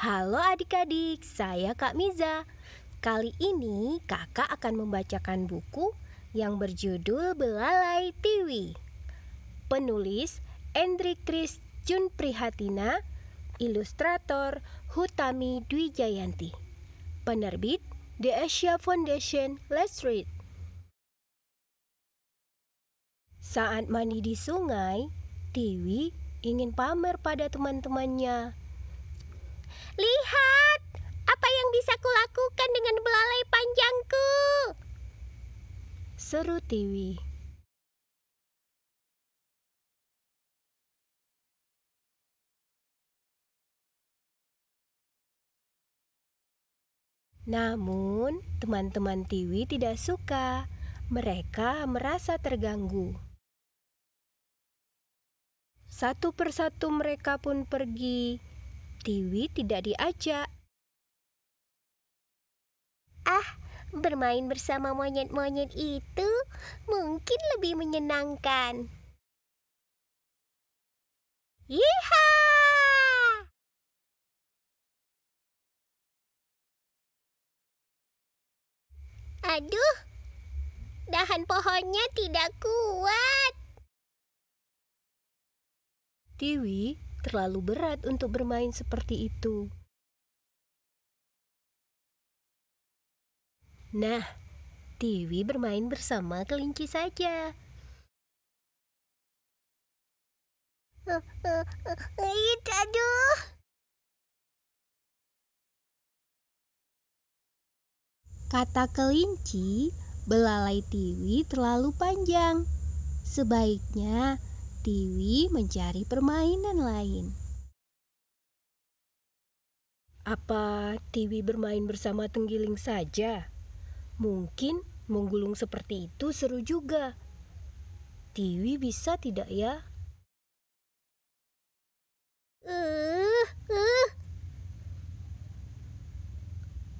Halo adik-adik, saya Kak Miza. Kali ini kakak akan membacakan buku yang berjudul Belalai Tiwi. Penulis Kris Jun Prihatina, ilustrator Hutami Dwi Jayanti. Penerbit The Asia Foundation Let's Read. Saat mandi di sungai, Tiwi ingin pamer pada teman-temannya Lihat, apa yang bisa kulakukan dengan belalai panjangku? Seru Tiwi. Namun, teman-teman Tiwi tidak suka. Mereka merasa terganggu. Satu persatu mereka pun pergi, Tiwi tidak diajak. Ah, bermain bersama monyet-monyet itu mungkin lebih menyenangkan. Yeha! Aduh, dahan pohonnya tidak kuat. Tiwi terlalu berat untuk bermain seperti itu. Nah, Tiwi bermain bersama kelinci saja. Aduh. Kata kelinci, belalai Tiwi terlalu panjang. Sebaiknya Tiwi mencari permainan lain. Apa Tiwi bermain bersama Tenggiling saja? Mungkin menggulung seperti itu seru juga. Tiwi bisa tidak ya? Uh, uh.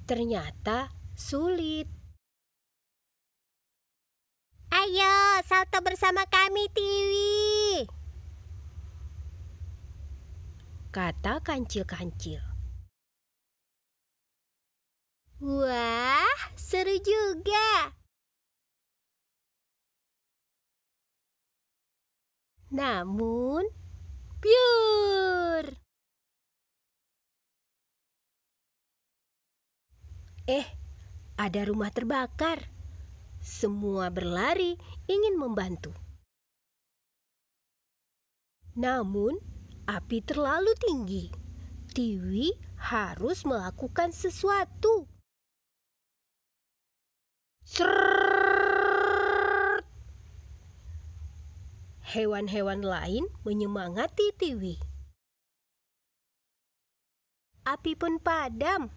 Ternyata sulit. Ayo, salto bersama kami, Tiwi. kata kancil-kancil. Wah, seru juga. Namun, pure. Eh, ada rumah terbakar. Semua berlari ingin membantu. Namun, api terlalu tinggi. Tiwi harus melakukan sesuatu. Hewan-hewan lain menyemangati Tiwi. Api pun padam.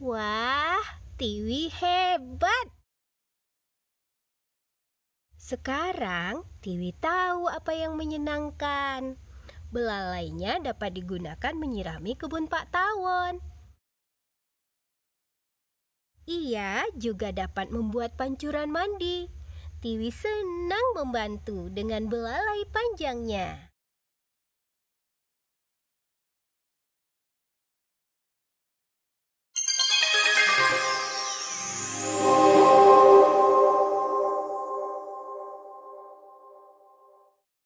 Wah, Tiwi hebat! Sekarang Tiwi tahu apa yang menyenangkan belalainya dapat digunakan menyirami kebun Pak Tawon. Ia juga dapat membuat pancuran mandi. Tiwi senang membantu dengan belalai panjangnya.